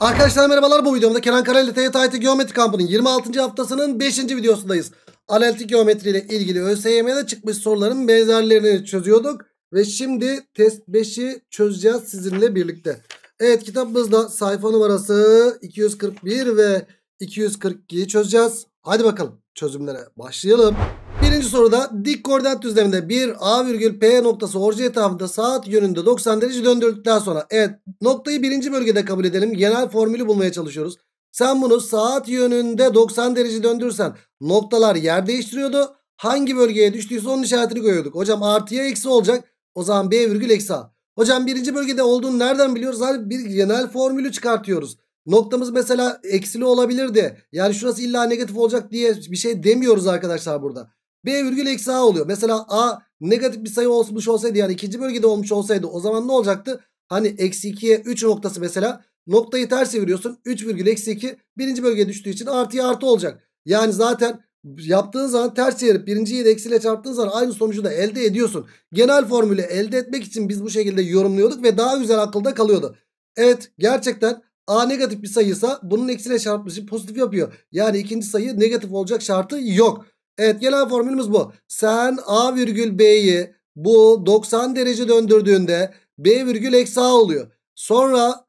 Arkadaşlar merhabalar bu videomda Kenan Kara ile TYT Geometri Kampı'nın 26. haftasının 5. videosundayız. Analitik geometri ile ilgili ÖSYM'de çıkmış soruların benzerlerini çözüyorduk. Ve şimdi test 5'i çözeceğiz sizinle birlikte. Evet kitabımızda sayfa numarası 241 ve 242'yi çözeceğiz. Hadi bakalım çözümlere başlayalım. Birinci soruda dik koordinat düzleminde bir A virgül P noktası orji etrafında saat yönünde 90 derece döndürdükten sonra evet noktayı birinci bölgede kabul edelim. Genel formülü bulmaya çalışıyoruz. Sen bunu saat yönünde 90 derece döndürsen noktalar yer değiştiriyordu. Hangi bölgeye düştüyse onun işaretini koyuyorduk. Hocam artıya eksi olacak. O zaman B virgül eksi A. Hocam birinci bölgede olduğunu nereden biliyoruz? Hani bir genel formülü çıkartıyoruz. Noktamız mesela eksili olabilirdi. Yani şurası illa negatif olacak diye bir şey demiyoruz arkadaşlar burada. B virgül eksi A oluyor. Mesela A negatif bir sayı olmuş olsaydı yani ikinci bölgede olmuş olsaydı o zaman ne olacaktı? Hani eksi 2'ye 3 noktası mesela noktayı ters çeviriyorsun. 3 virgül eksi 2 birinci bölgeye düştüğü için artıya artı olacak. Yani zaten yaptığın zaman ters çevirip birinciyi de eksiyle çarptığın zaman aynı sonucu da elde ediyorsun. Genel formülü elde etmek için biz bu şekilde yorumluyorduk ve daha güzel akılda kalıyordu. Evet gerçekten A negatif bir sayıysa bunun eksiyle çarpmışı pozitif yapıyor. Yani ikinci sayı negatif olacak şartı yok. Evet gelen formülümüz bu. Sen A virgül B'yi bu 90 derece döndürdüğünde B virgül eksi A oluyor. Sonra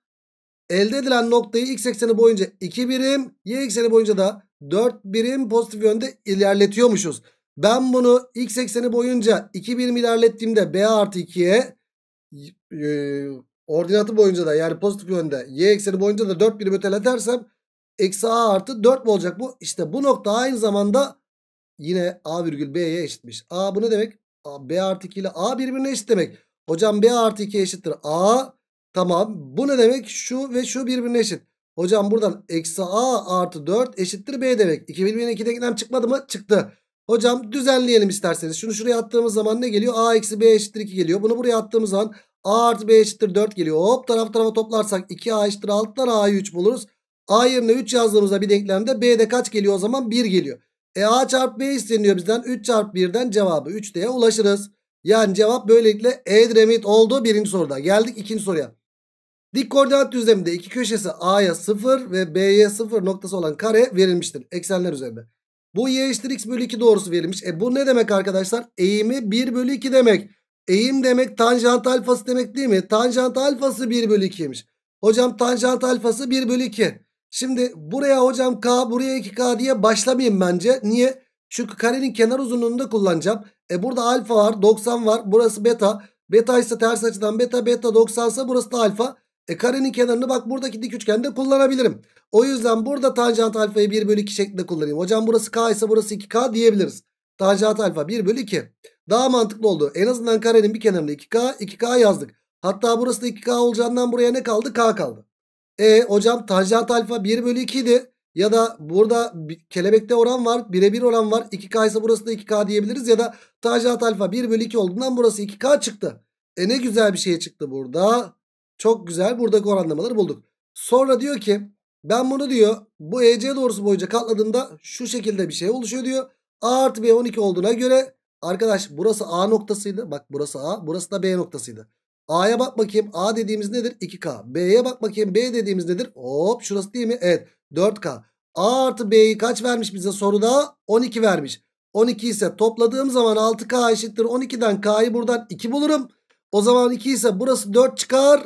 elde edilen noktayı x ekseni boyunca 2 birim, y ekseni boyunca da 4 birim pozitif yönde ilerletiyormuşuz. Ben bunu x ekseni boyunca 2 birim ilerlettiğimde b artı 2'ye e, ordinatı boyunca da yani pozitif yönde y ekseni boyunca da 4 birim öteletersem eksi a artı 4 mi olacak bu? İşte bu nokta aynı zamanda yine A virgül B'ye eşitmiş. A bu ne demek? A, B artı 2 ile A birbirine eşit demek. Hocam B artı 2 eşittir A. Tamam bu ne demek? Şu ve şu birbirine eşit. Hocam buradan eksi A artı 4 eşittir B demek. 2 birbirine 2 denklem çıkmadı mı? Çıktı. Hocam düzenleyelim isterseniz. Şunu şuraya attığımız zaman ne geliyor? A eksi B eşittir 2 geliyor. Bunu buraya attığımız zaman A artı B eşittir 4 geliyor. Hop taraf tarafa toplarsak 2A eşittir 6'dan A'yı 3 buluruz. A yerine 3 yazdığımızda bir denklemde B'de kaç geliyor o zaman? 1 geliyor. E A çarpı B isteniyor bizden. 3 çarpı 1'den cevabı 3 diye ulaşırız. Yani cevap böylelikle Edremit oldu birinci soruda. Geldik ikinci soruya. Dik koordinat düzleminde iki köşesi A'ya 0 ve B'ye 0 noktası olan kare verilmiştir. Eksenler üzerinde. Bu y eşittir x bölü 2 doğrusu verilmiş. E bu ne demek arkadaşlar? Eğimi 1 bölü 2 demek. Eğim demek tanjant alfası demek değil mi? Tanjant alfası 1 bölü 2'ymiş. Hocam tanjant alfası 1 bölü 2. Şimdi buraya hocam k buraya 2k diye başlamayayım bence. Niye? Çünkü karenin kenar uzunluğunu da kullanacağım. E burada alfa var 90 var burası beta. Beta ise ters açıdan beta beta 90 ise burası da alfa. E karenin kenarını bak buradaki dik üçgende kullanabilirim. O yüzden burada tanjant alfayı 1 bölü 2 şeklinde kullanayım. Hocam burası k ise burası 2k diyebiliriz. Tanjant alfa 1 bölü 2. Daha mantıklı oldu. En azından karenin bir kenarında 2k 2k yazdık. Hatta burası da 2k olacağından buraya ne kaldı? k kaldı. E hocam tanjant alfa 1 bölü 2 idi. Ya da burada kelebekte oran var. Birebir oran var. 2K ise burası da 2K diyebiliriz. Ya da tanjant alfa 1 bölü 2 olduğundan burası 2K çıktı. E ne güzel bir şey çıktı burada. Çok güzel buradaki oranlamaları bulduk. Sonra diyor ki ben bunu diyor bu EC doğrusu boyunca katladığımda şu şekilde bir şey oluşuyor diyor. A artı B 12 olduğuna göre arkadaş burası A noktasıydı. Bak burası A burası da B noktasıydı. A'ya bak bakayım. A dediğimiz nedir? 2K. B'ye bak bakayım. B dediğimiz nedir? Hop şurası değil mi? Evet. 4K. A artı B'yi kaç vermiş bize soruda? 12 vermiş. 12 ise topladığım zaman 6K eşittir 12'den K'yı buradan 2 bulurum. O zaman 2 ise burası 4 çıkar.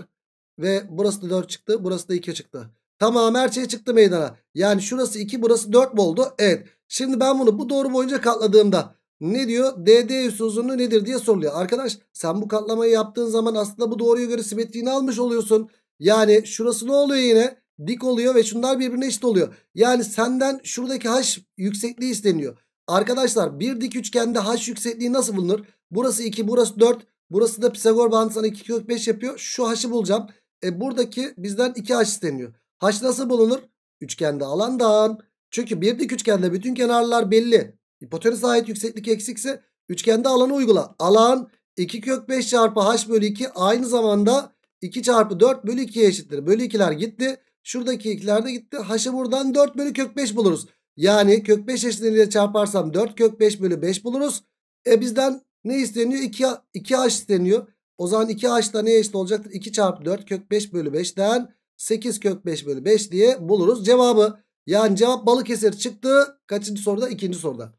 Ve burası da 4 çıktı. Burası da 2 çıktı. Tamam her şey çıktı meydana. Yani şurası 2 burası 4 mü oldu? Evet. Şimdi ben bunu bu doğru boyunca katladığımda ne diyor? DD üs uzunluğu nedir diye soruluyor. Arkadaş sen bu katlamayı yaptığın zaman aslında bu doğruya göre simetriğini almış oluyorsun. Yani şurası ne oluyor yine? Dik oluyor ve şunlar birbirine eşit oluyor. Yani senden şuradaki haş yüksekliği isteniyor. Arkadaşlar bir dik üçgende haş yüksekliği nasıl bulunur? Burası 2, burası 4. Burası da Pisagor bağıntısından 2 kök 5 yapıyor. Şu h'ı bulacağım. E buradaki bizden 2 haş isteniyor. Haş nasıl bulunur? Üçgende alandan. Çünkü bir dik üçgende bütün kenarlar belli hipotenüse ait yükseklik eksikse üçgende alanı uygula. Alan 2 kök 5 çarpı h bölü 2 aynı zamanda 2 çarpı 4 bölü 2'ye eşittir. Bölü 2'ler gitti. Şuradaki 2'ler de gitti. H'ı buradan 4 bölü kök 5 buluruz. Yani kök 5 eşitliğiyle çarparsam 4 kök 5 bölü 5 buluruz. E bizden ne isteniyor? 2, 2H isteniyor. O zaman 2H da neye eşit olacaktır? 2 çarpı 4 kök 5 bölü 5'ten 8 kök 5 bölü 5 diye buluruz cevabı. Yani cevap Balıkesir çıktı. Kaçıncı soruda? İkinci soruda.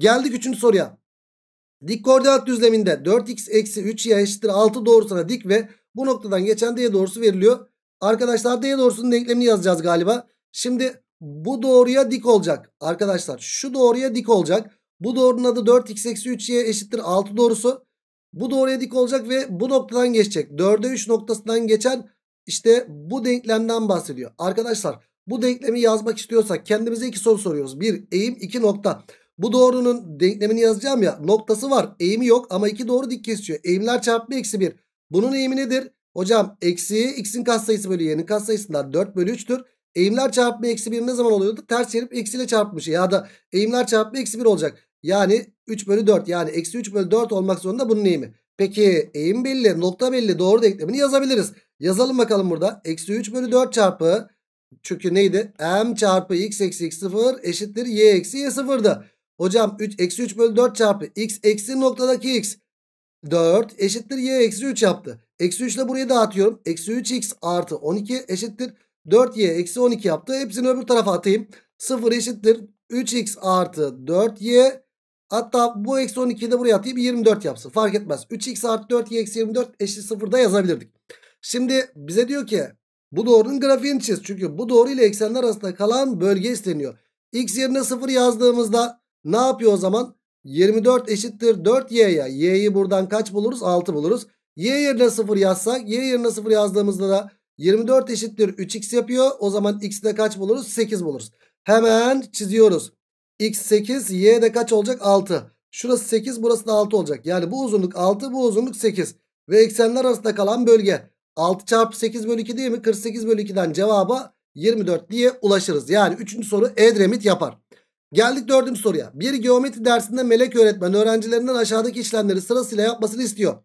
Geldik 3. soruya. Dik koordinat düzleminde 4x eksi 3y eşittir 6 doğrusuna dik ve bu noktadan geçen d doğrusu veriliyor. Arkadaşlar d doğrusunun denklemini yazacağız galiba. Şimdi bu doğruya dik olacak. Arkadaşlar şu doğruya dik olacak. Bu doğrunun adı 4x eksi 3y eşittir 6 doğrusu. Bu doğruya dik olacak ve bu noktadan geçecek. 4'e 3 noktasından geçen işte bu denklemden bahsediyor. Arkadaşlar bu denklemi yazmak istiyorsak kendimize iki soru soruyoruz. Bir eğim iki nokta. Bu doğrunun denklemini yazacağım ya. Noktası var. Eğimi yok ama iki doğru dik kesiyor. Eğimler çarpımı eksi 1. Bunun eğimi nedir? Hocam eksi x'in katsayısı bölü y'nin katsayısından 4 bölü 3'tür. Eğimler çarpımı eksi 1 ne zaman oluyordu? Ters çevirip eksiyle çarpmış. Ya da eğimler çarpımı eksi 1 olacak. Yani 3 bölü 4 yani eksi 3 bölü 4 olmak zorunda bunun eğimi. Peki eğim belli nokta belli doğru denklemini yazabiliriz. Yazalım bakalım burada. Eksi 3 bölü 4 çarpı çünkü neydi? M çarpı x eksi x sıfır eşittir y eksi y sıfırdı. Hocam 3 eksi 3 bölü 4 çarpı x eksi noktadaki x 4 eşittir y eksi 3 yaptı. Eksi 3 ile buraya dağıtıyorum. Eksi 3x artı 12 eşittir 4y eksi 12 yaptı. Hepsini öbür tarafa atayım. 0 eşittir 3x artı 4y hatta bu eksi 12'yi de buraya atayım 24 yapsın. Fark etmez. 3x artı 4y eksi 24 eşit 0 da yazabilirdik. Şimdi bize diyor ki bu doğrunun grafiğini çiz. Çünkü bu doğru ile eksenler arasında kalan bölge isteniyor. X yerine 0 yazdığımızda ne yapıyor o zaman? 24 eşittir 4y'ye. Y'yi buradan kaç buluruz? 6 buluruz. Y yerine 0 yazsak. Y yerine 0 yazdığımızda da 24 eşittir 3x yapıyor. O zaman x'i de kaç buluruz? 8 buluruz. Hemen çiziyoruz. x 8 y de kaç olacak? 6. Şurası 8 burası da 6 olacak. Yani bu uzunluk 6 bu uzunluk 8. Ve eksenler arasında kalan bölge. 6 çarpı 8 bölü 2 değil mi? 48 bölü 2'den cevaba 24 diye ulaşırız. Yani 3. soru Edremit yapar. Geldik dördüncü soruya. Bir geometri dersinde melek öğretmen öğrencilerinden aşağıdaki işlemleri sırasıyla yapmasını istiyor.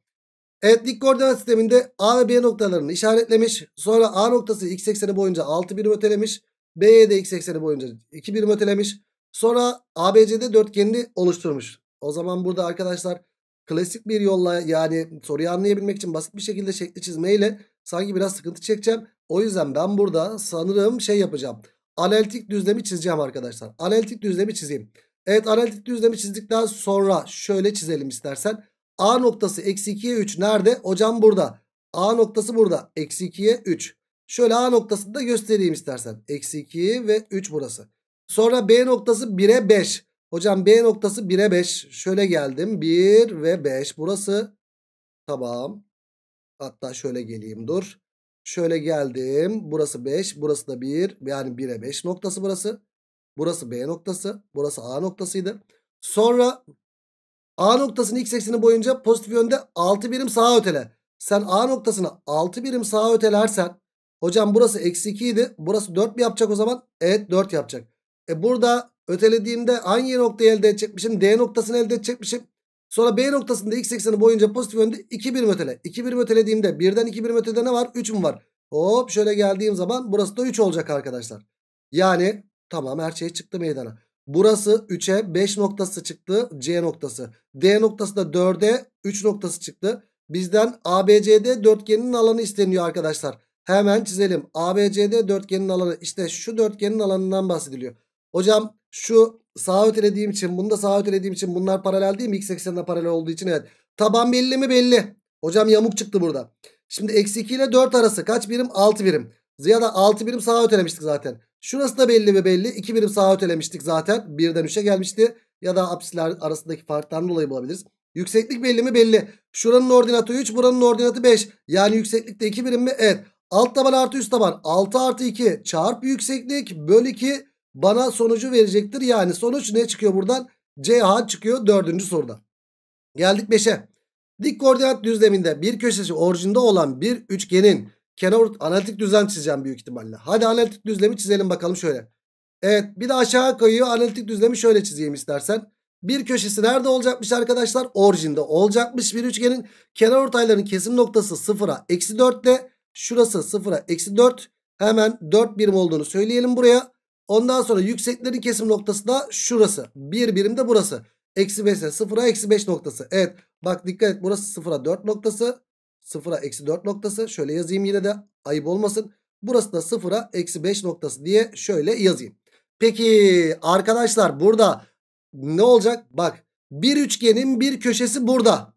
Evet dik koordinat sisteminde A ve B noktalarını işaretlemiş. Sonra A noktası x ekseni boyunca 6 birim ötelemiş. B'ye de x ekseni boyunca 2 birim ötelemiş. Sonra ABC'de dörtgenini oluşturmuş. O zaman burada arkadaşlar klasik bir yolla yani soruyu anlayabilmek için basit bir şekilde şekli çizmeyle sanki biraz sıkıntı çekeceğim. O yüzden ben burada sanırım şey yapacağım analitik düzlemi çizeceğim arkadaşlar. Analitik düzlemi çizeyim. Evet analitik düzlemi çizdikten sonra şöyle çizelim istersen. A noktası eksi 2'ye 3 nerede? Hocam burada. A noktası burada. Eksi 2'ye 3. Şöyle A noktasını da göstereyim istersen. Eksi 2 ve 3 burası. Sonra B noktası 1'e 5. Hocam B noktası 1'e 5. Şöyle geldim. 1 ve 5 burası. Tamam. Hatta şöyle geleyim dur. Şöyle geldim. Burası 5. Burası da 1. Yani 1'e 5 noktası burası. Burası B noktası. Burası A noktasıydı. Sonra A noktasının x ekseni boyunca pozitif yönde 6 birim sağa ötele. Sen A noktasını 6 birim sağa ötelersen hocam burası eksi 2 idi. Burası 4 mi yapacak o zaman? Evet 4 yapacak. E burada ötelediğimde hangi noktayı elde edecekmişim? D noktasını elde edecekmişim. Sonra B noktasında x ekseni boyunca pozitif yönde 2 birim ötele. 2 birim ötelediğimde birden 2 birim ötede ne var? 3 mü var? Hop şöyle geldiğim zaman burası da 3 olacak arkadaşlar. Yani tamam her şey çıktı meydana. Burası 3'e 5 noktası çıktı C noktası. D noktası da 4'e 3 noktası çıktı. Bizden ABCD dörtgenin alanı isteniyor arkadaşlar. Hemen çizelim. ABCD dörtgenin alanı işte şu dörtgenin alanından bahsediliyor. Hocam şu sağa ötelediğim için bunu da sağa ötelediğim için bunlar paralel değil mi? X eksenine paralel olduğu için evet. Taban belli mi? Belli. Hocam yamuk çıktı burada. Şimdi eksi 2 ile 4 arası kaç birim? 6 birim. Ya da 6 birim sağa ötelemiştik zaten. Şurası da belli mi? Belli. 2 birim sağa ötelemiştik zaten. 1'den 3'e gelmişti. Ya da apsisler arasındaki farktan dolayı bulabiliriz. Yükseklik belli mi? Belli. Şuranın ordinatı 3 buranın ordinatı 5. Yani yükseklik de 2 birim mi? Evet. Alt taban artı üst taban 6 artı 2 çarp yükseklik bölü 2 bana sonucu verecektir. Yani sonuç ne çıkıyor buradan? CH çıkıyor dördüncü soruda. Geldik 5'e. Dik koordinat düzleminde bir köşesi orijinde olan bir üçgenin kenar analitik düzlem çizeceğim büyük ihtimalle. Hadi analitik düzlemi çizelim bakalım şöyle. Evet bir de aşağı kayıyor analitik düzlemi şöyle çizeyim istersen. Bir köşesi nerede olacakmış arkadaşlar? Orijinde olacakmış bir üçgenin kenar ortaylarının kesim noktası sıfıra eksi 4 ile şurası sıfıra eksi 4. Hemen 4 birim olduğunu söyleyelim buraya. Ondan sonra yükseklerin kesim noktası da şurası. Bir birim de burası. Eksi 5 ise 0'a eksi 5 noktası. Evet bak dikkat et burası 0'a 4 noktası. 0'a eksi 4 noktası. Şöyle yazayım yine de ayıp olmasın. Burası da 0'a eksi 5 noktası diye şöyle yazayım. Peki arkadaşlar burada ne olacak? Bak bir üçgenin bir köşesi burada.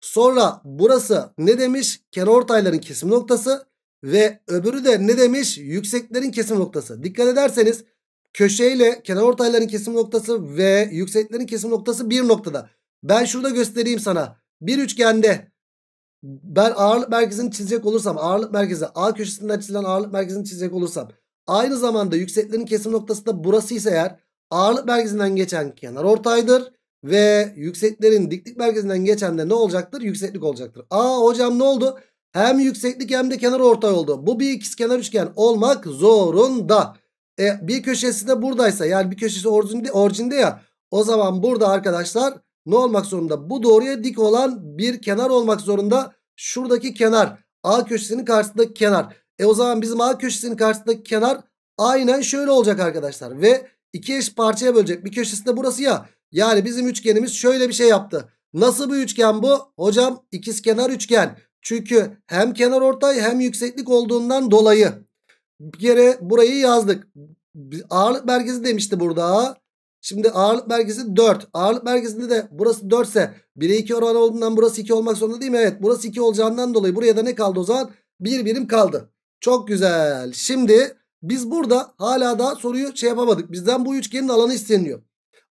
Sonra burası ne demiş? Kenar ortayların kesim noktası. Ve öbürü de ne demiş? Yükseklerin kesim noktası. Dikkat ederseniz köşeyle kenarortayların kesim noktası ve yükseklerin kesim noktası bir noktada. Ben şurada göstereyim sana. Bir üçgende ben ağırlık merkezini çizecek olursam ağırlık merkezi A köşesinden çizilen ağırlık merkezini çizecek olursam aynı zamanda yükseklerin kesim noktası da burası ise eğer ağırlık merkezinden geçen kenar ortaydır ve yükseklerin diklik merkezinden geçen de ne olacaktır? Yükseklik olacaktır. Aa hocam ne oldu? Hem yükseklik hem de kenar ortay oldu. Bu bir ikizkenar üçgen olmak zorunda. E, bir köşesi de buradaysa yani bir köşesi orijinde, orijinde ya. O zaman burada arkadaşlar ne olmak zorunda? Bu doğruya dik olan bir kenar olmak zorunda. Şuradaki kenar A köşesinin karşısındaki kenar. E o zaman bizim A köşesinin karşısındaki kenar aynen şöyle olacak arkadaşlar. Ve iki eş parçaya bölecek. Bir köşesi de burası ya. Yani bizim üçgenimiz şöyle bir şey yaptı. Nasıl bir üçgen bu? Hocam ikizkenar üçgen. Çünkü hem kenar ortay hem yükseklik olduğundan dolayı bir kere burayı yazdık. Ağırlık merkezi demişti burada. Şimdi ağırlık merkezi 4. Ağırlık merkezinde de burası 4 ise 1'e 2 oran olduğundan burası 2 olmak zorunda değil mi? Evet burası 2 olacağından dolayı buraya da ne kaldı o zaman? 1 bir birim kaldı. Çok güzel. Şimdi biz burada hala daha soruyu şey yapamadık. Bizden bu üçgenin alanı isteniyor.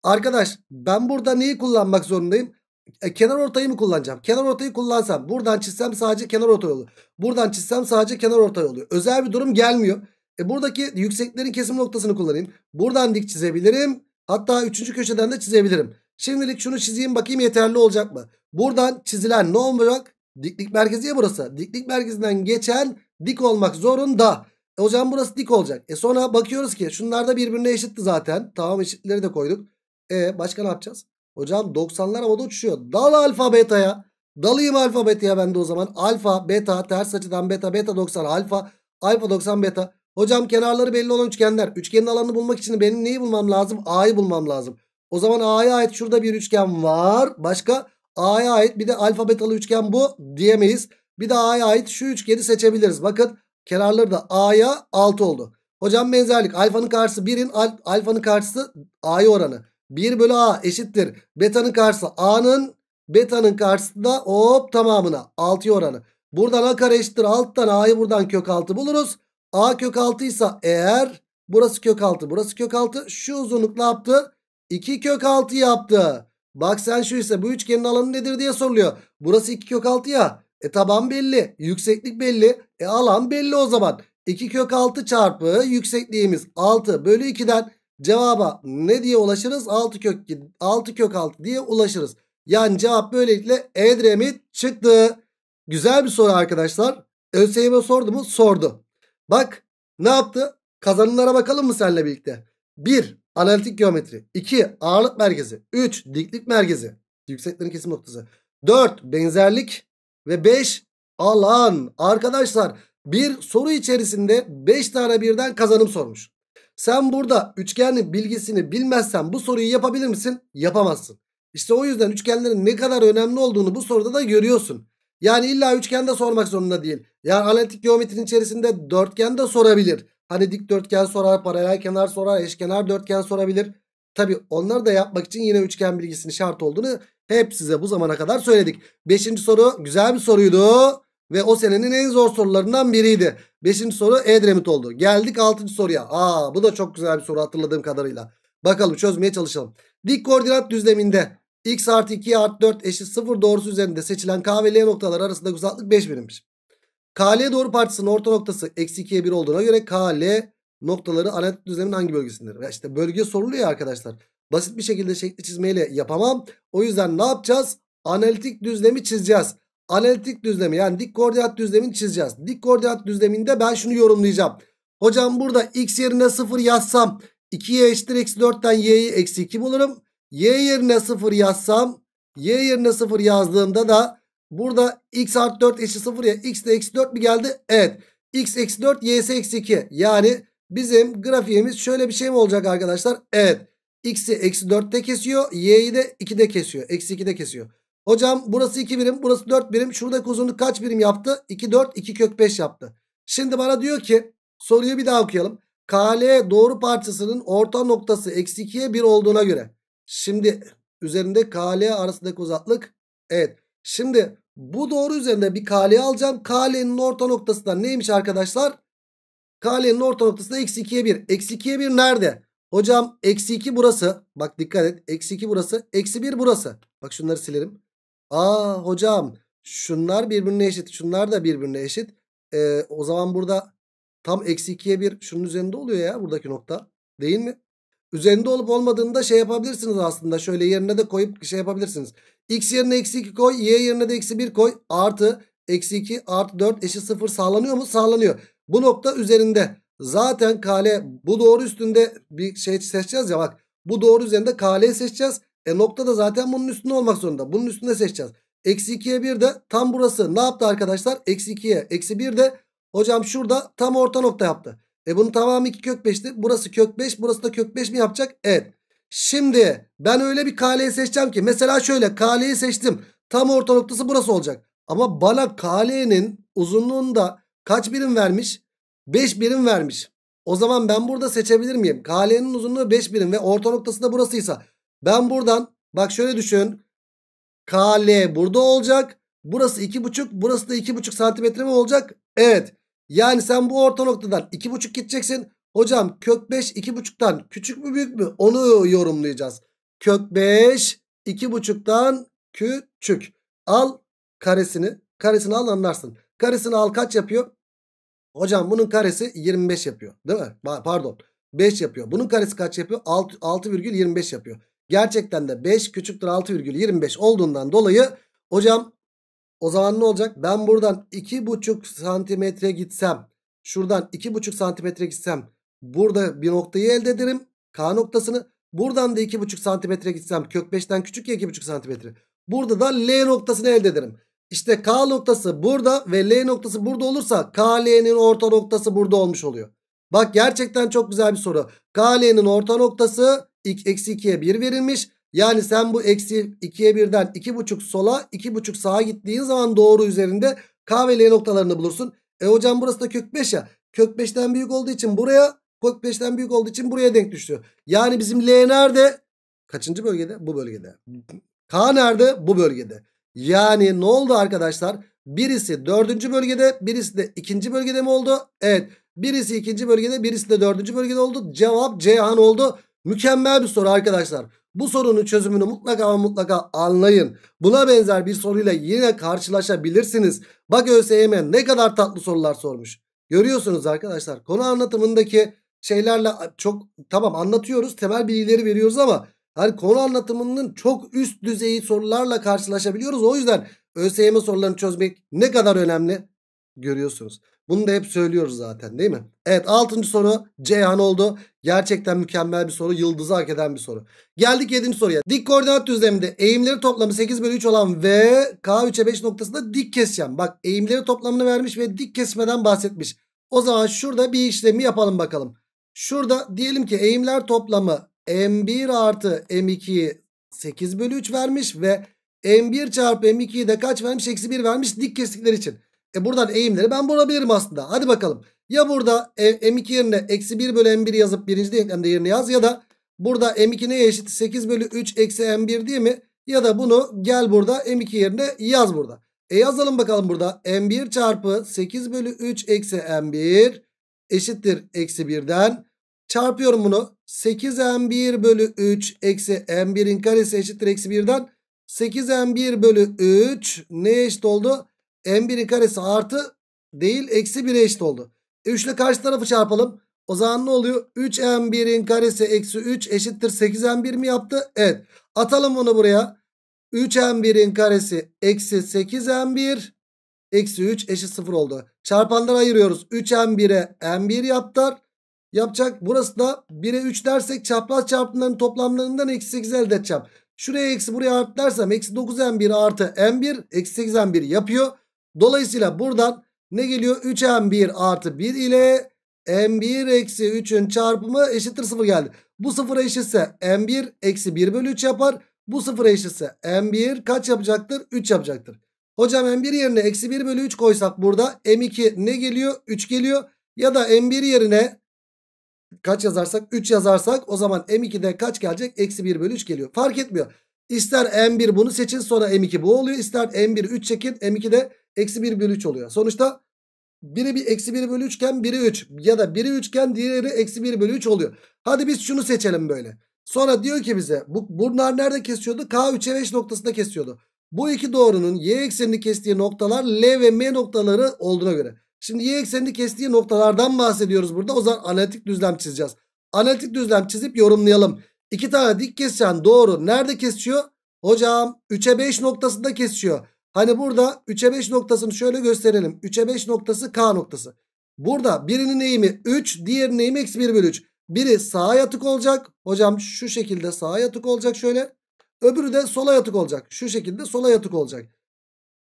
Arkadaş ben burada neyi kullanmak zorundayım? E, kenar ortayı mı kullanacağım? Kenar ortayı kullansam buradan çizsem sadece kenar ortay oluyor. Buradan çizsem sadece kenar ortay oluyor. Özel bir durum gelmiyor. E, buradaki yükseklerin kesim noktasını kullanayım. Buradan dik çizebilirim. Hatta üçüncü köşeden de çizebilirim. Şimdilik şunu çizeyim bakayım yeterli olacak mı? Buradan çizilen ne olacak? Diklik merkezi ya burası. Diklik merkezinden geçen dik olmak zorunda. E hocam burası dik olacak. E sonra bakıyoruz ki şunlar da birbirine eşitti zaten. Tamam eşitleri de koyduk. E başka ne yapacağız? Hocam 90'lar havada uçuşuyor. Dal alfa beta'ya. Dalayım alfa beta'ya ben de o zaman. Alfa beta ters açıdan beta beta 90 alfa alfa 90 beta. Hocam kenarları belli olan üçgenler. Üçgenin alanını bulmak için benim neyi bulmam lazım? A'yı bulmam lazım. O zaman A'ya ait şurada bir üçgen var. Başka A'ya ait bir de alfa betalı üçgen bu diyemeyiz. Bir de A'ya ait şu üçgeni seçebiliriz. Bakın kenarları da A'ya 6 oldu. Hocam benzerlik alfanın karşısı 1'in alfanın karşısı A'ya oranı. 1 bölü a eşittir. Beta'nın karşısı a'nın beta'nın karşısında hop tamamına 6'ya oranı. Buradan a kare eşittir. Alttan a'yı buradan kök 6 buluruz. a kök 6 ise eğer burası kök 6 burası kök 6 şu uzunluk ne yaptı? 2 kök 6 yaptı. Bak sen şu ise bu üçgenin alanı nedir diye soruluyor. Burası 2 kök 6 ya. E taban belli. Yükseklik belli. E alan belli o zaman. 2 kök 6 çarpı yüksekliğimiz 6 bölü 2'den cevaba ne diye ulaşırız? 6 kök 6 kök 6 diye ulaşırız. Yani cevap böylelikle Edremit çıktı. Güzel bir soru arkadaşlar. ÖSYM sordu mu? Sordu. Bak ne yaptı? Kazanımlara bakalım mı seninle birlikte? 1. Analitik geometri. 2. Ağırlık merkezi. 3. Diklik merkezi. Yükseklerin kesim noktası. 4. Benzerlik. Ve 5. Alan. Arkadaşlar bir soru içerisinde 5 tane birden kazanım sormuş. Sen burada üçgenin bilgisini bilmezsen bu soruyu yapabilir misin? Yapamazsın. İşte o yüzden üçgenlerin ne kadar önemli olduğunu bu soruda da görüyorsun. Yani illa üçgende sormak zorunda değil. Yani analitik geometrinin içerisinde dörtgen de sorabilir. Hani dikdörtgen sorar, paralel kenar sorar, eşkenar dörtgen sorabilir. Tabi onları da yapmak için yine üçgen bilgisinin şart olduğunu hep size bu zamana kadar söyledik. Beşinci soru güzel bir soruydu. Ve o senenin en zor sorularından biriydi. Beşinci soru Edremit oldu. Geldik altıncı soruya. Aa bu da çok güzel bir soru hatırladığım kadarıyla. Bakalım çözmeye çalışalım. Dik koordinat düzleminde x artı 2 artı 4 eşit 0 doğrusu üzerinde seçilen k ve l noktaları arasında uzaklık 5 birimmiş. KL doğru parçasının orta noktası eksi 2'ye 1 olduğuna göre KL noktaları analitik düzlemin hangi bölgesindir? Ya işte bölge soruluyor ya arkadaşlar. Basit bir şekilde şekli çizmeyle yapamam. O yüzden ne yapacağız? Analitik düzlemi çizeceğiz analitik düzlemi yani dik koordinat düzlemini çizeceğiz. Dik koordinat düzleminde ben şunu yorumlayacağım. Hocam burada x yerine 0 yazsam 2y eşittir eksi 4'ten y'yi eksi 2 bulurum. y yerine 0 yazsam y yerine 0 yazdığımda da burada x artı 4 eşit 0 ya x de eksi 4 mi geldi? Evet x eksi 4 y'si eksi 2 yani bizim grafiğimiz şöyle bir şey mi olacak arkadaşlar? Evet x'i eksi 4'te kesiyor y'yi de 2'de kesiyor eksi 2'de kesiyor. Hocam burası 2 birim burası 4 birim. Şuradaki uzunluk kaç birim yaptı? 2 4 2 kök 5 yaptı. Şimdi bana diyor ki soruyu bir daha okuyalım. KL doğru parçasının orta noktası eksi 2'ye 1 olduğuna göre. Şimdi üzerinde KL arasındaki uzaklık. Evet. Şimdi bu doğru üzerinde bir KL alacağım. KL'nin orta noktası da neymiş arkadaşlar? KL'nin orta noktası da eksi 2'ye 1. Eksi 2'ye 1 nerede? Hocam eksi 2 burası. Bak dikkat et. Eksi 2 burası. Eksi 1 burası. Bak şunları silerim. Aa hocam şunlar birbirine eşit. Şunlar da birbirine eşit. Ee, o zaman burada tam eksi 2'ye 1 şunun üzerinde oluyor ya buradaki nokta. Değil mi? Üzerinde olup olmadığını da şey yapabilirsiniz aslında. Şöyle yerine de koyup şey yapabilirsiniz. X yerine eksi 2 koy. Y yerine de eksi 1 koy. Artı eksi 2 artı 4 eşit 0 sağlanıyor mu? Sağlanıyor. Bu nokta üzerinde. Zaten kale bu doğru üstünde bir şey seçeceğiz ya bak. Bu doğru üzerinde kaleyi seçeceğiz. E nokta da zaten bunun üstünde olmak zorunda. Bunun üstünde seçeceğiz. Eksi 2'ye 1 de tam burası. Ne yaptı arkadaşlar? Eksi 2'ye. Eksi 1 de hocam şurada tam orta nokta yaptı. E bunun tamamı 2 kök 5'ti. Burası kök 5. Burası da kök 5 mi yapacak? Evet. Şimdi ben öyle bir kaleyi seçeceğim ki. Mesela şöyle kaleyi seçtim. Tam orta noktası burası olacak. Ama bana kalenin uzunluğunda kaç birim vermiş? 5 birim vermiş. O zaman ben burada seçebilir miyim? Kalenin uzunluğu 5 birim ve orta noktası da burasıysa ben buradan bak şöyle düşün. KL burada olacak. Burası 2,5 burası da 2,5 santimetre mi olacak? Evet. Yani sen bu orta noktadan 2,5 gideceksin. Hocam kök 5 2,5'tan küçük mü büyük mü? Onu yorumlayacağız. Kök 5 2,5'tan küçük. Al karesini. Karesini al anlarsın. Karesini al kaç yapıyor? Hocam bunun karesi 25 yapıyor. Değil mi? Pardon. 5 yapıyor. Bunun karesi kaç yapıyor? 6,25 yapıyor. Gerçekten de 5 küçüktür 6,25 olduğundan dolayı hocam o zaman ne olacak? Ben buradan 2,5 santimetre gitsem şuradan 2,5 santimetre gitsem burada bir noktayı elde ederim. K noktasını buradan da 2,5 santimetre gitsem kök 5'ten küçük ya 2,5 santimetre. Burada da L noktasını elde ederim. İşte K noktası burada ve L noktası burada olursa K L'nin orta noktası burada olmuş oluyor. Bak gerçekten çok güzel bir soru. Kalenin orta noktası eksi 2'ye 1 verilmiş. Yani sen bu eksi 2'ye 1'den 2,5 sola 2,5 sağa gittiğin zaman doğru üzerinde K ve L noktalarını bulursun. E hocam burası da kök 5 ya. Kök 5'ten büyük olduğu için buraya kök 5'ten büyük olduğu için buraya denk düşüyor. Yani bizim L nerede? Kaçıncı bölgede? Bu bölgede. K nerede? Bu bölgede. Yani ne oldu arkadaşlar? Birisi dördüncü bölgede birisi de ikinci bölgede mi oldu? Evet. Birisi ikinci bölgede birisi de dördüncü bölgede oldu. Cevap Ceyhan oldu. Mükemmel bir soru arkadaşlar. Bu sorunun çözümünü mutlaka ama mutlaka anlayın. Buna benzer bir soruyla yine karşılaşabilirsiniz. Bak ÖSYM ne kadar tatlı sorular sormuş. Görüyorsunuz arkadaşlar konu anlatımındaki şeylerle çok tamam anlatıyoruz temel bilgileri veriyoruz ama hani konu anlatımının çok üst düzeyi sorularla karşılaşabiliyoruz. O yüzden ÖSYM sorularını çözmek ne kadar önemli görüyorsunuz. Bunu da hep söylüyoruz zaten değil mi? Evet 6. soru Ceyhan oldu. Gerçekten mükemmel bir soru. Yıldızı hak eden bir soru. Geldik 7. soruya. Dik koordinat düzleminde eğimleri toplamı 8 bölü 3 olan v K3'e 5 noktasında dik keseceğim. Bak eğimleri toplamını vermiş ve dik kesmeden bahsetmiş. O zaman şurada bir işlemi yapalım bakalım. Şurada diyelim ki eğimler toplamı M1 artı M2'yi 8 bölü 3 vermiş ve M1 çarpı M2'yi de kaç vermiş? Eksi 1 vermiş dik kestikleri için. E buradan eğimleri ben bulabilirim aslında. Hadi bakalım. Ya burada e, M2 yerine eksi 1 bölü M1 yazıp birinci denklemde yerine yaz. Ya da burada M2 neye eşit? 8 bölü 3 eksi M1 değil mi? Ya da bunu gel burada M2 yerine yaz burada. E yazalım bakalım burada. M1 çarpı 8 bölü 3 eksi M1 eşittir eksi 1'den. Çarpıyorum bunu. 8M1 bölü 3 eksi M1'in karesi eşittir eksi 1'den. 8M1 bölü 3 ne eşit oldu? M1'in karesi artı değil eksi 1'e eşit oldu. E 3 ile karşı tarafı çarpalım. O zaman ne oluyor? 3M1'in karesi eksi 3 eşittir 8M1 mi yaptı? Evet. Atalım bunu buraya. 3M1'in karesi eksi 8M1 eksi 3 eşit 0 oldu. Çarpanları ayırıyoruz. 3M1'e M1 yaptılar. Yapacak. Burası da 1'e 3 dersek çapraz çarpımların toplamlarından eksi 8 elde edeceğim. Şuraya eksi buraya artı dersem eksi 9M1 artı M1 eksi 8M1 yapıyor. Dolayısıyla buradan ne geliyor? 3M1 artı 1 ile M1 eksi 3'ün çarpımı eşittir 0 geldi. Bu 0'a eşitse M1 eksi 1 bölü 3 yapar. Bu 0'a eşitse M1 kaç yapacaktır? 3 yapacaktır. Hocam M1 yerine eksi 1 bölü 3 koysak burada M2 ne geliyor? 3 geliyor. Ya da M1 yerine kaç yazarsak 3 yazarsak o zaman M2'de kaç gelecek? Eksi 1 bölü 3 geliyor. Fark etmiyor. İster M1 bunu seçin sonra M2 bu oluyor. İster M1 3 çekin M2 de Eksi 1 bölü 3 oluyor. Sonuçta biri bir eksi 1 bölü 3 iken biri 3 ya da biri 3 iken diğeri eksi 1 bölü 3 oluyor. Hadi biz şunu seçelim böyle. Sonra diyor ki bize bu, bunlar nerede kesiyordu? K3'e 5 noktasında kesiyordu. Bu iki doğrunun y eksenini kestiği noktalar L ve M noktaları olduğuna göre. Şimdi y eksenini kestiği noktalardan bahsediyoruz burada. O zaman analitik düzlem çizeceğiz. Analitik düzlem çizip yorumlayalım. İki tane dik kesişen doğru nerede kesiyor? Hocam 3'e 5 noktasında kesiyor. Hani burada 3'e 5 noktasını şöyle gösterelim. 3'e 5 noktası K noktası. Burada birinin eğimi 3 diğerinin eğimi eksi 1 bölü 3. Biri sağa yatık olacak. Hocam şu şekilde sağa yatık olacak şöyle. Öbürü de sola yatık olacak. Şu şekilde sola yatık olacak.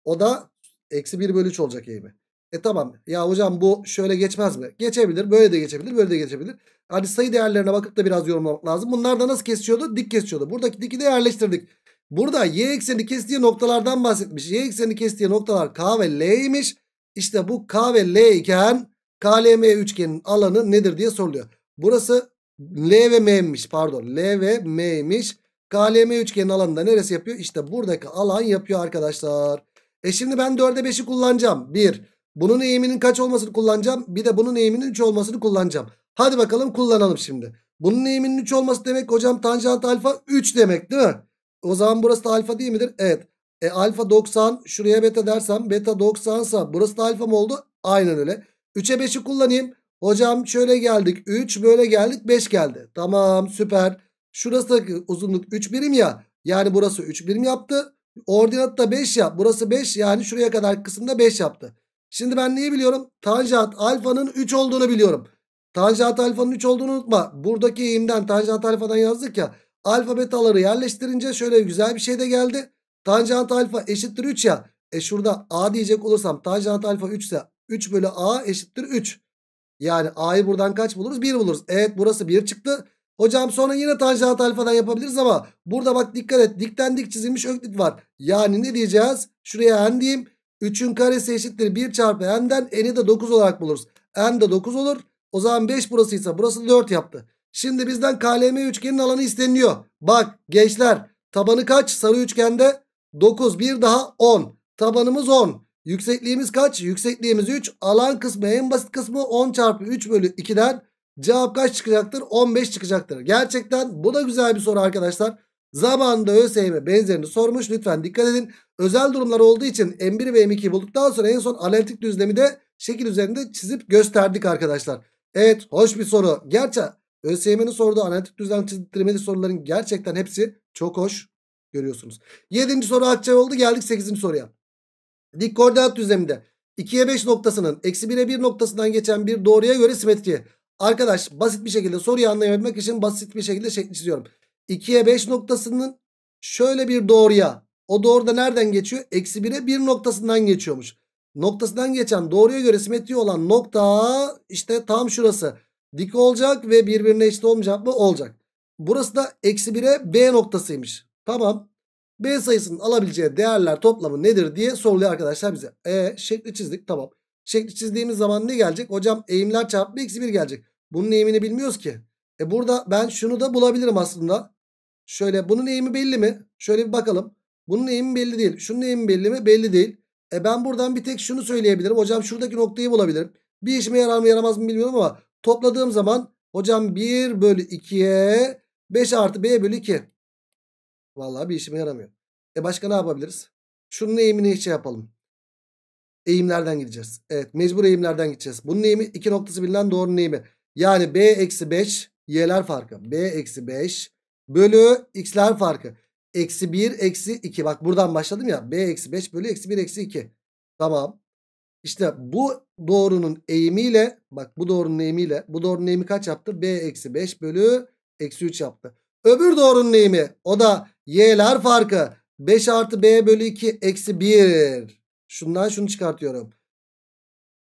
O da eksi 1 bölü 3 olacak eğimi. E tamam ya hocam bu şöyle geçmez mi? Geçebilir böyle de geçebilir böyle de geçebilir. Hani sayı değerlerine bakıp da biraz yorumlamak lazım. Bunlar da nasıl kesiyordu? Dik kesiyordu. Buradaki diki de yerleştirdik. Burada y ekseni kestiği noktalardan bahsetmiş. Y ekseni kestiği noktalar K ve L'ymiş. İşte bu K ve L iken KLM üçgenin alanı nedir diye soruluyor. Burası L ve M'miş pardon. L ve M'ymiş. KLM üçgenin alanında neresi yapıyor? İşte buradaki alan yapıyor arkadaşlar. E şimdi ben 4'e 5'i kullanacağım. 1. Bunun eğiminin kaç olmasını kullanacağım. Bir de bunun eğiminin 3 olmasını kullanacağım. Hadi bakalım kullanalım şimdi. Bunun eğiminin 3 olması demek hocam tanjant alfa 3 demek değil mi? O zaman burası da alfa değil midir? Evet. E, alfa 90 şuraya beta dersem beta 90 sa burası da alfa mı oldu? Aynen öyle. 3'e 5'i kullanayım. Hocam şöyle geldik 3 böyle geldik 5 geldi. Tamam süper. Şurası da uzunluk 3 birim ya. Yani burası 3 birim yaptı. Ordinat da 5 ya. Burası 5 yani şuraya kadar kısımda 5 yaptı. Şimdi ben neyi biliyorum? Tanjant alfanın 3 olduğunu biliyorum. Tanjant alfanın 3 olduğunu unutma. Buradaki eğimden tanjant alfadan yazdık ya. Alfabetaları yerleştirince şöyle güzel bir şey de geldi. Tanjant alfa eşittir 3 ya. E şurada a diyecek olursam tanjant alfa 3 ise 3 bölü a eşittir 3. Yani a'yı buradan kaç buluruz? 1 buluruz. Evet burası 1 çıktı. Hocam sonra yine tanjant alfadan yapabiliriz ama burada bak dikkat et. Dikten dik çizilmiş öklit var. Yani ne diyeceğiz? Şuraya n diyeyim. 3'ün karesi eşittir 1 çarpı n'den n'i de 9 olarak buluruz. n de 9 olur. O zaman 5 burasıysa burası 4 yaptı. Şimdi bizden KLM üçgenin alanı isteniliyor. Bak gençler tabanı kaç? Sarı üçgende 9 bir daha 10. Tabanımız 10. Yüksekliğimiz kaç? Yüksekliğimiz 3. Alan kısmı en basit kısmı 10 çarpı 3 bölü 2'den cevap kaç çıkacaktır? 15 çıkacaktır. Gerçekten bu da güzel bir soru arkadaşlar. Zamanında ÖSYM e benzerini sormuş. Lütfen dikkat edin. Özel durumlar olduğu için M1 ve M2'yi bulduktan sonra en son analitik düzlemi de şekil üzerinde çizip gösterdik arkadaşlar. Evet hoş bir soru. Gerçi ÖSYM'nin sorduğu analitik düzlem titremeli soruların gerçekten hepsi çok hoş görüyorsunuz. 7. soru Hatçay oldu geldik 8. soruya. Dik koordinat düzleminde 2'ye 5 noktasının eksi 1'e 1 noktasından geçen bir doğruya göre simetriye. Arkadaş basit bir şekilde soruyu anlayabilmek için basit bir şekilde şekli çiziyorum. 2'ye 5 noktasının şöyle bir doğruya o doğru da nereden geçiyor? Eksi 1'e 1 noktasından geçiyormuş. Noktasından geçen doğruya göre simetri olan nokta işte tam şurası dik olacak ve birbirine eşit olmayacak mı? Olacak. Burası da eksi 1'e B noktasıymış. Tamam. B sayısının alabileceği değerler toplamı nedir diye soruluyor arkadaşlar bize. E şekli çizdik tamam. Şekli çizdiğimiz zaman ne gelecek? Hocam eğimler çarpımı eksi 1 gelecek. Bunun eğimini bilmiyoruz ki. E burada ben şunu da bulabilirim aslında. Şöyle bunun eğimi belli mi? Şöyle bir bakalım. Bunun eğimi belli değil. Şunun eğimi belli mi? Belli değil. E ben buradan bir tek şunu söyleyebilirim. Hocam şuradaki noktayı bulabilirim. Bir işime yarar mı yaramaz mı bilmiyorum ama Topladığım zaman hocam 1 bölü 2'ye 5 artı b bölü 2. Vallahi bir işime yaramıyor. E başka ne yapabiliriz? Şunun eğimini şey yapalım. Eğimlerden gideceğiz. Evet mecbur eğimlerden gideceğiz. Bunun eğimi 2 noktası bilinen doğrunun eğimi. Yani b eksi 5 y'ler farkı. b eksi 5 bölü x'ler farkı. Eksi 1 eksi 2. Bak buradan başladım ya. b eksi 5 bölü eksi 1 eksi 2. Tamam. İşte bu doğrunun eğimiyle bak bu doğrunun eğimiyle bu doğrunun eğimi kaç yaptı? B eksi 5 bölü eksi 3 yaptı. Öbür doğrunun eğimi o da y'ler farkı 5 artı b bölü 2 eksi 1. Şundan şunu çıkartıyorum.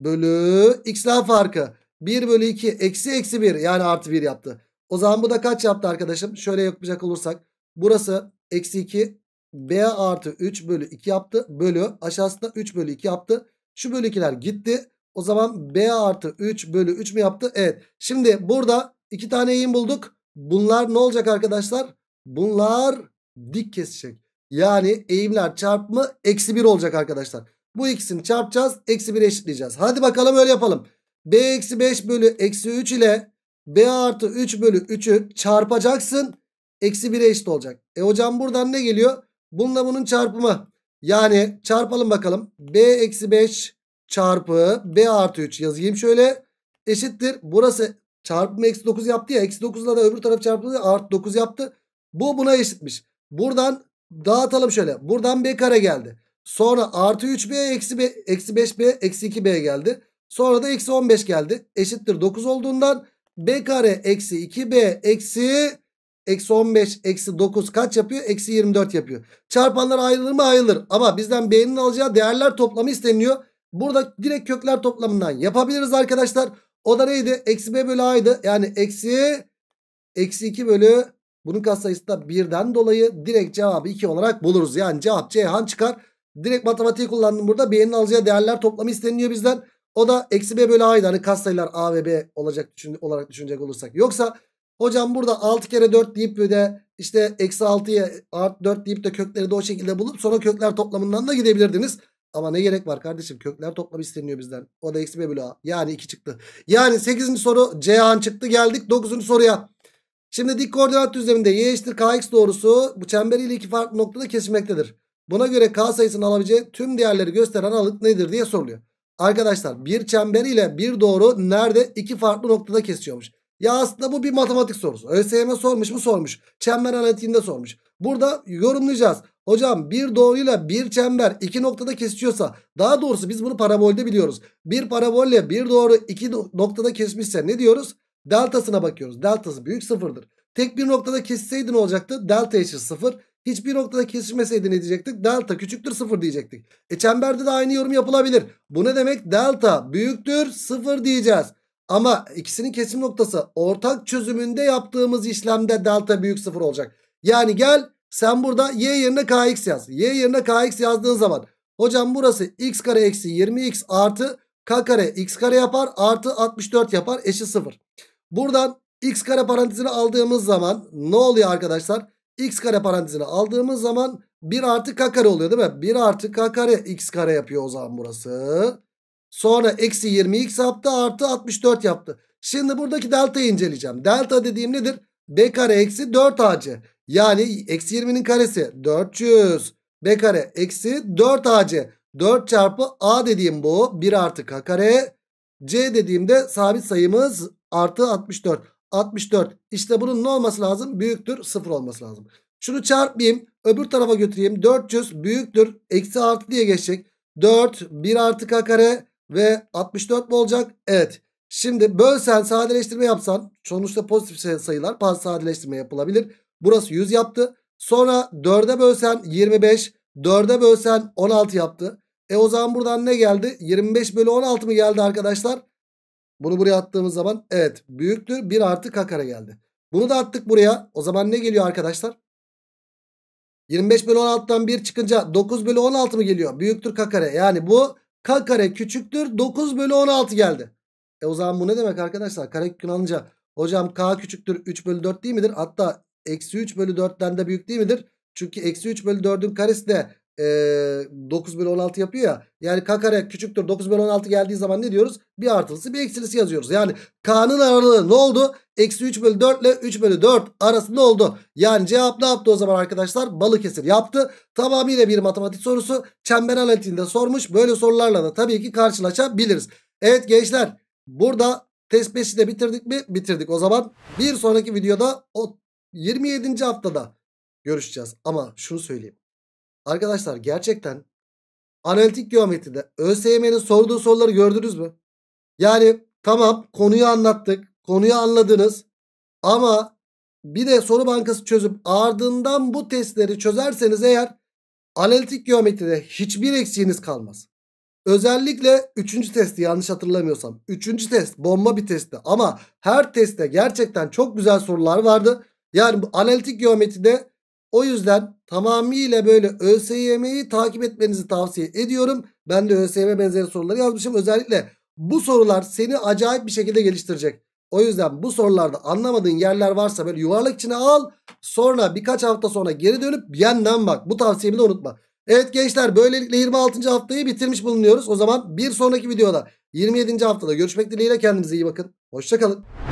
Bölü x'ler farkı 1 bölü 2 eksi eksi 1 yani artı 1 yaptı. O zaman bu da kaç yaptı arkadaşım? Şöyle yapacak olursak burası eksi 2 b artı 3 bölü 2 yaptı. Bölü aşağısında 3 bölü 2 yaptı. Şu bölü 2'ler gitti. O zaman B artı 3 bölü 3 mü yaptı? Evet. Şimdi burada iki tane eğim bulduk. Bunlar ne olacak arkadaşlar? Bunlar dik kesecek. Yani eğimler çarpımı eksi 1 olacak arkadaşlar. Bu ikisini çarpacağız. Eksi 1 eşitleyeceğiz. Hadi bakalım öyle yapalım. B eksi 5 bölü eksi 3 ile B artı 3 bölü 3'ü çarpacaksın. Eksi 1'e eşit olacak. E hocam buradan ne geliyor? Bununla bunun çarpımı. Yani çarpalım bakalım. B eksi 5 çarpı B artı 3 yazayım şöyle. Eşittir. Burası çarpımı eksi 9 yaptı ya. Eksi 9 ile de öbür taraf çarpımı artı 9 yaptı. Bu buna eşitmiş. Buradan dağıtalım şöyle. Buradan B kare geldi. Sonra artı 3B eksi, B, eksi 5B eksi 2B geldi. Sonra da eksi 15 geldi. Eşittir 9 olduğundan B kare eksi 2B eksi Eksi 15 eksi 9 kaç yapıyor? Eksi 24 yapıyor. Çarpanlar ayrılır mı? Ayrılır. Ama bizden B'nin alacağı değerler toplamı isteniyor. Burada direkt kökler toplamından yapabiliriz arkadaşlar. O da neydi? Eksi B bölü A'ydı. Yani eksi eksi 2 bölü bunun katsayısı da 1'den dolayı direkt cevabı 2 olarak buluruz. Yani cevap Ceyhan çıkar. Direkt matematiği kullandım burada. B'nin alacağı değerler toplamı isteniyor bizden. O da eksi B bölü A'ydı. Hani katsayılar A ve B olacak düşün, olarak düşünecek olursak. Yoksa Hocam burada 6 kere 4 deyip de işte eksi 6'ya art 4 deyip de kökleri de o şekilde bulup sonra kökler toplamından da gidebilirdiniz. Ama ne gerek var kardeşim kökler toplamı isteniyor bizden. O da eksi b bölü a. Yani 2 çıktı. Yani 8. soru C an çıktı geldik 9. soruya. Şimdi dik koordinat düzleminde y eşittir kx doğrusu bu çember ile iki farklı noktada kesişmektedir. Buna göre k sayısının alabileceği tüm değerleri gösteren aralık nedir diye soruluyor. Arkadaşlar bir çember ile bir doğru nerede iki farklı noktada kesiyormuş. Ya aslında bu bir matematik sorusu. ÖSYM sormuş mu sormuş. Çember analitiğinde sormuş. Burada yorumlayacağız. Hocam bir doğruyla bir çember iki noktada kesişiyorsa daha doğrusu biz bunu parabolde biliyoruz. Bir parabolle bir doğru iki noktada kesmişse ne diyoruz? Deltasına bakıyoruz. Deltası büyük sıfırdır. Tek bir noktada kesseydi ne olacaktı? Delta eşit sıfır. Hiçbir noktada kesişmeseydi ne diyecektik? Delta küçüktür sıfır diyecektik. E çemberde de aynı yorum yapılabilir. Bu ne demek? Delta büyüktür sıfır diyeceğiz. Ama ikisinin kesim noktası ortak çözümünde yaptığımız işlemde delta büyük sıfır olacak. Yani gel sen burada y yerine kx yaz. Y yerine kx yazdığın zaman hocam burası x kare eksi 20x artı k kare x kare yapar artı 64 yapar eşit sıfır. Buradan x kare parantezini aldığımız zaman ne oluyor arkadaşlar? x kare parantezini aldığımız zaman 1 artı k kare oluyor değil mi? 1 artı k kare x kare yapıyor o zaman burası. Sonra eksi 20x yaptı artı 64 yaptı. Şimdi buradaki delta'yı inceleyeceğim. Delta dediğim nedir? B kare eksi 4ac. Yani eksi 20'nin karesi 400. B kare eksi 4ac. 4 çarpı a dediğim bu. 1 artı k kare. C dediğimde sabit sayımız artı 64. 64. İşte bunun ne olması lazım? Büyüktür 0 olması lazım. Şunu çarpayım. Öbür tarafa götüreyim. 400 büyüktür. Eksi artı diye geçecek. 4 1 artı k kare ve 64 mi olacak? Evet. Şimdi bölsen sadeleştirme yapsan sonuçta pozitif sayılar bazı sadeleştirme yapılabilir. Burası 100 yaptı. Sonra 4'e bölsen 25, 4'e bölsen 16 yaptı. E o zaman buradan ne geldi? 25 bölü 16 mı geldi arkadaşlar? Bunu buraya attığımız zaman evet büyüktür 1 artı k kare geldi. Bunu da attık buraya. O zaman ne geliyor arkadaşlar? 25 bölü 16'dan 1 çıkınca 9 bölü 16 mı geliyor? Büyüktür k kare. Yani bu K kare küçüktür 9 bölü 16 geldi. E o zaman bu ne demek arkadaşlar? Kare kökünü alınca hocam K küçüktür 3 bölü 4 değil midir? Hatta eksi 3 bölü 4'ten de büyük değil midir? Çünkü eksi 3 bölü 4'ün karesi de e, 9 bölü 16 yapıyor ya. Yani k kare küçüktür 9 bölü 16 geldiği zaman ne diyoruz? Bir artılısı bir eksilisi yazıyoruz. Yani k'nın aralığı ne oldu? Eksi 3 bölü 4 ile 3 bölü 4 arasında oldu. Yani cevap ne yaptı o zaman arkadaşlar? Balıkesir yaptı. Tamamıyla bir matematik sorusu. Çember analitiğinde sormuş. Böyle sorularla da tabii ki karşılaşabiliriz. Evet gençler burada test 5'i de bitirdik mi? Bitirdik. O zaman bir sonraki videoda o 27. haftada görüşeceğiz. Ama şunu söyleyeyim. Arkadaşlar gerçekten analitik geometride ÖSYM'nin sorduğu soruları gördünüz mü? Yani tamam konuyu anlattık. Konuyu anladınız. Ama bir de soru bankası çözüp ardından bu testleri çözerseniz eğer analitik geometride hiçbir eksiğiniz kalmaz. Özellikle 3. testi yanlış hatırlamıyorsam. 3. test bomba bir testti ama her testte gerçekten çok güzel sorular vardı. Yani bu analitik geometride o yüzden tamamıyla böyle ÖSYM'yi takip etmenizi tavsiye ediyorum. Ben de ÖSYM benzeri soruları yazmışım. Özellikle bu sorular seni acayip bir şekilde geliştirecek. O yüzden bu sorularda anlamadığın yerler varsa böyle yuvarlak içine al. Sonra birkaç hafta sonra geri dönüp yeniden bak. Bu tavsiyemi de unutma. Evet gençler böylelikle 26. haftayı bitirmiş bulunuyoruz. O zaman bir sonraki videoda 27. haftada görüşmek dileğiyle kendinize iyi bakın. Hoşçakalın.